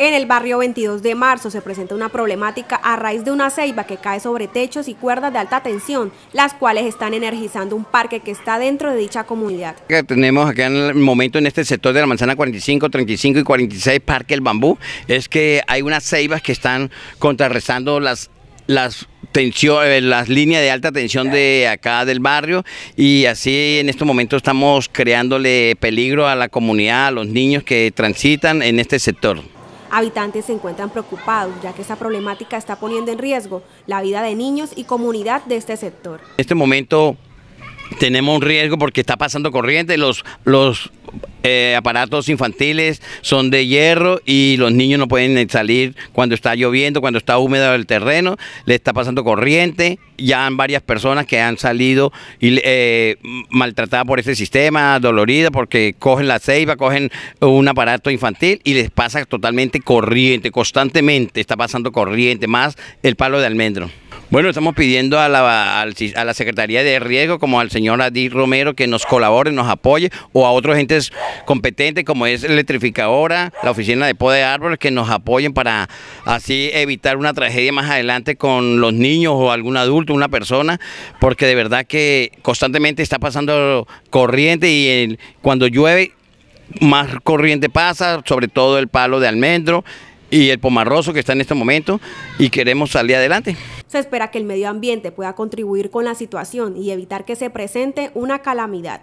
En el barrio 22 de marzo se presenta una problemática a raíz de una ceiba que cae sobre techos y cuerdas de alta tensión, las cuales están energizando un parque que está dentro de dicha comunidad. Que tenemos acá en el momento en este sector de la manzana 45, 35 y 46, Parque El Bambú, es que hay unas ceibas que están contrarrestando las las eh, las líneas de alta tensión de acá del barrio y así en este momento estamos creándole peligro a la comunidad, a los niños que transitan en este sector. Habitantes se encuentran preocupados ya que esta problemática está poniendo en riesgo la vida de niños y comunidad de este sector. En este momento tenemos un riesgo porque está pasando corriente, los, los eh, aparatos infantiles son de hierro y los niños no pueden eh, salir cuando está lloviendo, cuando está húmedo el terreno, le está pasando corriente, ya han varias personas que han salido y, eh, maltratadas por este sistema, doloridas porque cogen la ceiba, cogen un aparato infantil y les pasa totalmente corriente, constantemente está pasando corriente, más el palo de almendro. Bueno, estamos pidiendo a la, Secretaría de Riesgo, como al señor Adi Romero, que nos colabore, nos apoye, o a otros entes competentes, como es Electrificadora, la Oficina de Poda de Árboles, que nos apoyen para así evitar una tragedia más adelante con los niños o algún adulto, una persona, porque de verdad que constantemente está pasando corriente y cuando llueve, más corriente pasa, sobre todo el palo de almendro y el pomarroso que está en este momento, y queremos salir adelante. Se espera que el medio ambiente pueda contribuir con la situación y evitar que se presente una calamidad.